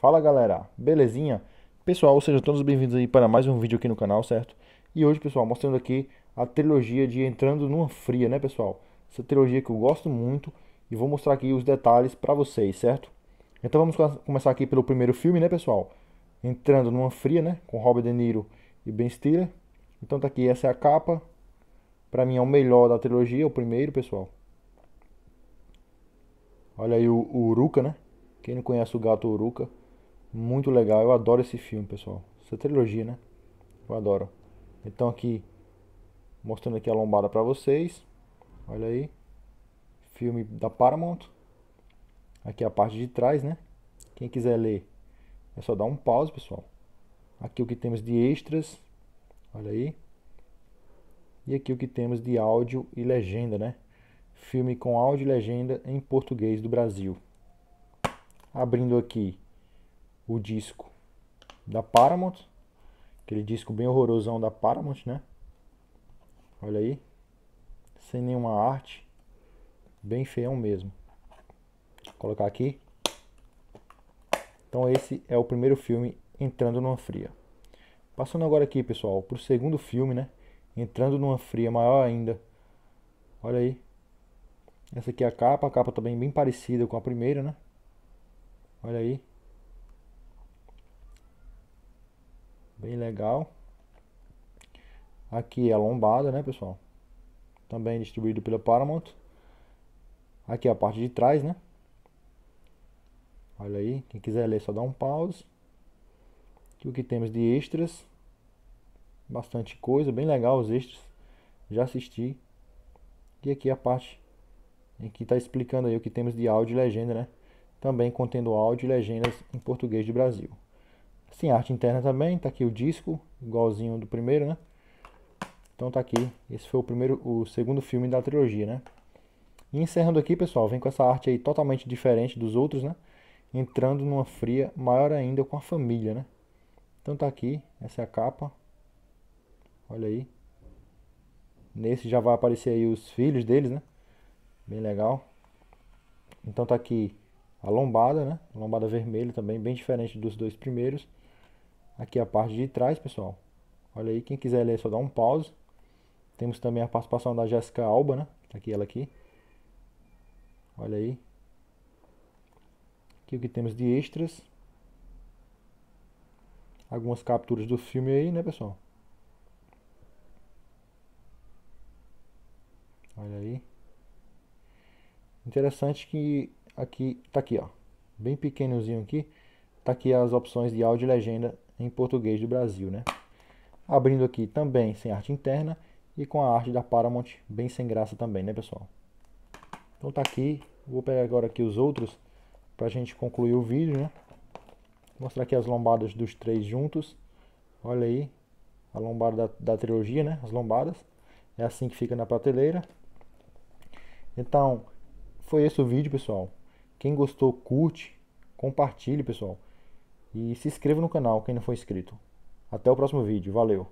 Fala galera, belezinha? Pessoal, sejam todos bem-vindos aí para mais um vídeo aqui no canal, certo? E hoje, pessoal, mostrando aqui a trilogia de Entrando Numa Fria, né pessoal? Essa trilogia que eu gosto muito e vou mostrar aqui os detalhes para vocês, certo? Então vamos começar aqui pelo primeiro filme, né pessoal? Entrando Numa Fria, né? Com Robert De Niro e Ben Stiller. Então tá aqui, essa é a capa. Pra mim é o melhor da trilogia, o primeiro, pessoal. Olha aí o, o Uruca, né? Quem não conhece o gato Uruca muito legal, eu adoro esse filme, pessoal. Essa trilogia, né? Eu adoro. Então aqui, mostrando aqui a lombada pra vocês. Olha aí. Filme da Paramount. Aqui a parte de trás, né? Quem quiser ler, é só dar um pause, pessoal. Aqui o que temos de extras. Olha aí. E aqui o que temos de áudio e legenda, né? Filme com áudio e legenda em português do Brasil. Abrindo aqui o disco da Paramount. Aquele disco bem horrorosão da Paramount, né? Olha aí. Sem nenhuma arte. Bem feião mesmo. Vou colocar aqui. Então esse é o primeiro filme entrando numa fria. Passando agora aqui, pessoal, pro segundo filme, né? Entrando numa fria maior ainda. Olha aí. Essa aqui é a capa, a capa também tá bem parecida com a primeira, né? Olha aí. Bem legal. Aqui é a lombada, né, pessoal? Também distribuído pela Paramount. Aqui é a parte de trás, né? Olha aí, quem quiser ler só dá um pause. Aqui o que temos de extras. Bastante coisa, bem legal os extras. Já assisti. E aqui é a parte em que está explicando aí o que temos de áudio e legenda, né? Também contendo áudio e legendas em português do Brasil sim arte interna também, tá aqui o disco, igualzinho do primeiro, né? Então tá aqui, esse foi o primeiro, o segundo filme da trilogia, né? E encerrando aqui, pessoal, vem com essa arte aí totalmente diferente dos outros, né? Entrando numa fria maior ainda com a família, né? Então tá aqui, essa é a capa. Olha aí. Nesse já vai aparecer aí os filhos deles, né? Bem legal. Então tá aqui a lombada, né? A lombada vermelha também, bem diferente dos dois primeiros. Aqui é a parte de trás, pessoal. Olha aí, quem quiser ler, é só dá um pause. Temos também a participação da Jéssica Alba, né? Tá aqui ela aqui. Olha aí. Aqui o que temos de extras. Algumas capturas do filme aí, né, pessoal? Olha aí. Interessante que aqui, tá aqui, ó. Bem pequenozinho aqui. Tá aqui as opções de áudio e legenda em português do Brasil, né? Abrindo aqui também sem arte interna e com a arte da Paramount bem sem graça também, né, pessoal? Então tá aqui, vou pegar agora aqui os outros pra gente concluir o vídeo, né? Mostrar aqui as lombadas dos três juntos. Olha aí, a lombada da, da trilogia, né? As lombadas. É assim que fica na prateleira. Então, foi esse o vídeo, pessoal. Quem gostou, curte, compartilhe, pessoal. E se inscreva no canal, quem não for inscrito. Até o próximo vídeo. Valeu!